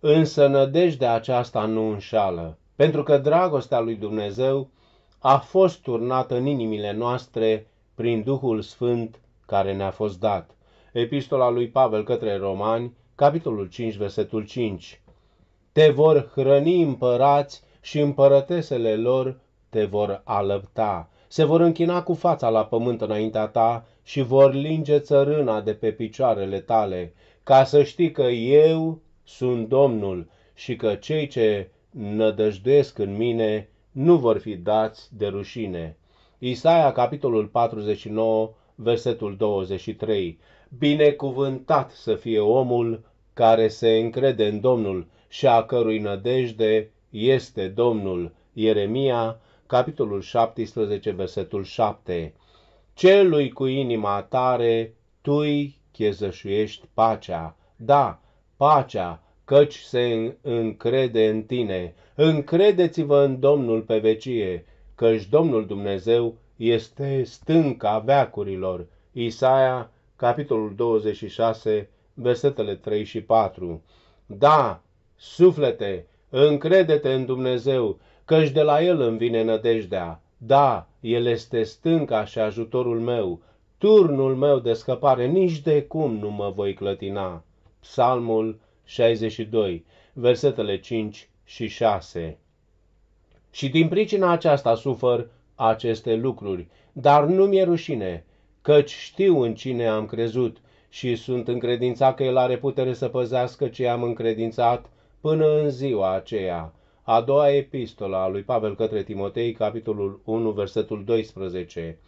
Însă nădejdea aceasta nu înșală, pentru că dragostea lui Dumnezeu a fost turnată în inimile noastre prin Duhul Sfânt care ne-a fost dat. Epistola lui Pavel către Romani, capitolul 5, versetul 5. Te vor hrăni împărați și împărătesele lor te vor alăpta. Se vor închina cu fața la pământ înaintea ta și vor linge țărâna de pe picioarele tale, ca să știi că eu, sunt Domnul și că cei ce nădăjduiesc în mine nu vor fi dați de rușine. Isaia, capitolul 49, versetul 23. Binecuvântat să fie omul care se încrede în Domnul și a cărui nădejde este Domnul. Ieremia, capitolul 17, versetul 7. Celui cu inima tare, tu-i chezășuiești pacea. Da, pacea, căci se încrede în tine. Încredeți-vă în Domnul pe vecie, căci Domnul Dumnezeu este stânca veacurilor. Isaia, capitolul 26, versetele 3 și 4. Da, suflete, încredete în Dumnezeu, căci de la El îmi vine nădejdea. Da, El este stânca și ajutorul meu, turnul meu de scăpare, nici de cum nu mă voi clătina. Psalmul 62, versetele 5 și 6. Și din pricina aceasta sufăr aceste lucruri, dar nu mi-e rușine, căci știu în cine am crezut și sunt încredințat că El are putere să păzească ce am încredințat până în ziua aceea. A doua epistola a lui Pavel către Timotei, capitolul 1, versetul 12.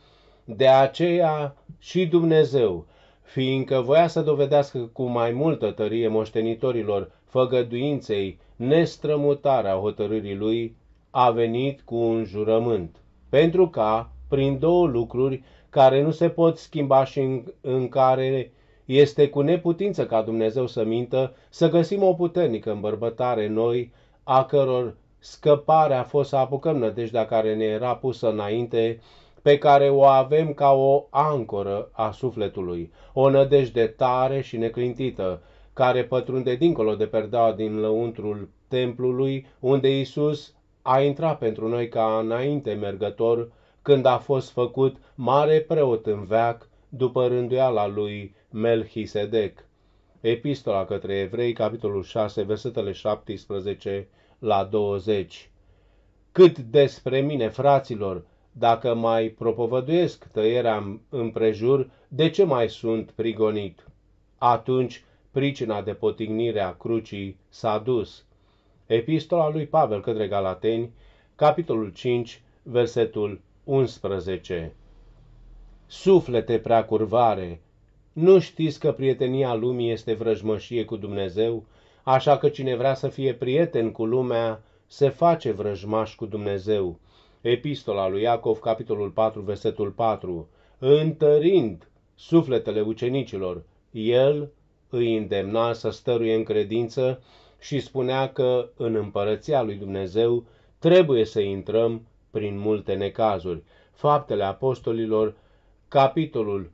De aceea și Dumnezeu, fiindcă voia să dovedească cu mai multă tărie moștenitorilor făgăduinței nestrămutarea hotărârii lui, a venit cu un jurământ, pentru ca, prin două lucruri care nu se pot schimba și în, în care este cu neputință ca Dumnezeu să mintă, să găsim o puternică îmbărbătare noi, a căror scăpare a fost să apucăm nădejdea care ne era pusă înainte pe care o avem ca o ancoră a sufletului, o nădejde tare și neclintită, care pătrunde dincolo de perdea din lăuntrul templului, unde Isus a intrat pentru noi ca înainte mergător, când a fost făcut mare preot în veac, după rânduiala lui Melchisedec. Epistola către Evrei, capitolul 6, versetele 17 la 20. Cât despre mine, fraților, dacă mai propovăduiesc tăierea împrejur, de ce mai sunt prigonit? Atunci pricina de potignire a crucii s-a dus. Epistola lui Pavel către Galateni, capitolul 5, versetul 11 Suflete prea curvare, nu știți că prietenia lumii este vrăjmășie cu Dumnezeu, așa că cine vrea să fie prieten cu lumea, se face vrăjmaș cu Dumnezeu. Epistola lui Iacov, capitolul 4, versetul 4, întărind sufletele ucenicilor, el îi îndemna să stăruie în credință și spunea că în împărăția lui Dumnezeu trebuie să intrăm prin multe necazuri. Faptele Apostolilor, capitolul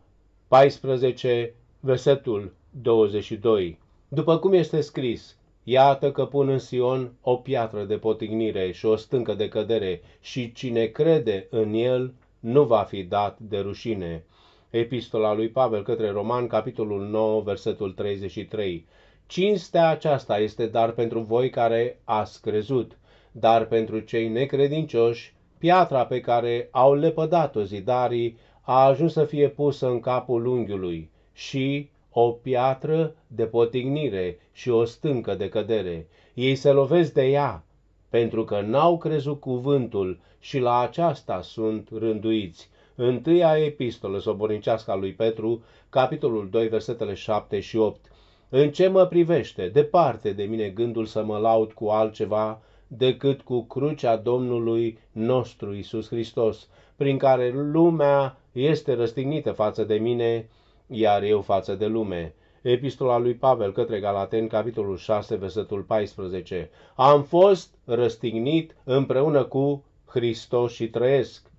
14, versetul 22. După cum este scris, Iată că pun în Sion o piatră de potignire și o stâncă de cădere și cine crede în el nu va fi dat de rușine. Epistola lui Pavel către Roman, capitolul 9, versetul 33. Cinstea aceasta este dar pentru voi care ați crezut, dar pentru cei necredincioși, piatra pe care au lepădat-o zidarii a ajuns să fie pusă în capul unghiului și o piatră de potignire și o stâncă de cădere. Ei se lovesc de ea, pentru că n-au crezut cuvântul și la aceasta sunt rânduiți. Întâia epistolă sobornicească a lui Petru, capitolul 2, versetele 7 și 8. În ce mă privește, departe de mine gândul să mă laud cu altceva decât cu crucea Domnului nostru Isus Hristos, prin care lumea este răstignită față de mine iar eu față de lume. Epistola lui Pavel către Galaten, capitolul 6, versetul 14. Am fost răstignit împreună cu Hristos și trăiesc,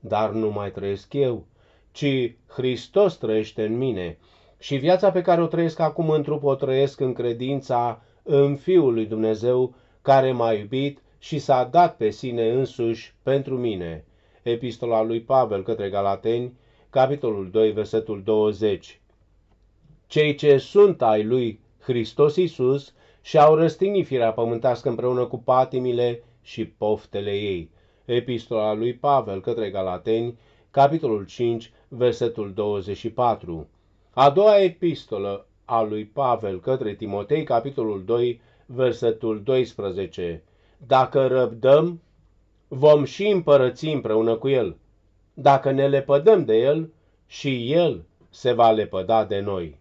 dar nu mai trăiesc eu, ci Hristos trăiește în mine. Și viața pe care o trăiesc acum în trup o trăiesc în credința în Fiul lui Dumnezeu, care m-a iubit și s-a dat pe sine însuși pentru mine. Epistola lui Pavel către Galateni, capitolul 2, versetul 20. Cei ce sunt ai lui Hristos Iisus și-au răstignit firea pământească împreună cu patimile și poftele ei. Epistola lui Pavel către Galateni, capitolul 5, versetul 24. A doua epistolă a lui Pavel către Timotei, capitolul 2, versetul 12. Dacă răbdăm, vom și împărăți împreună cu el dacă ne lepădăm de El și El se va lepăda de noi.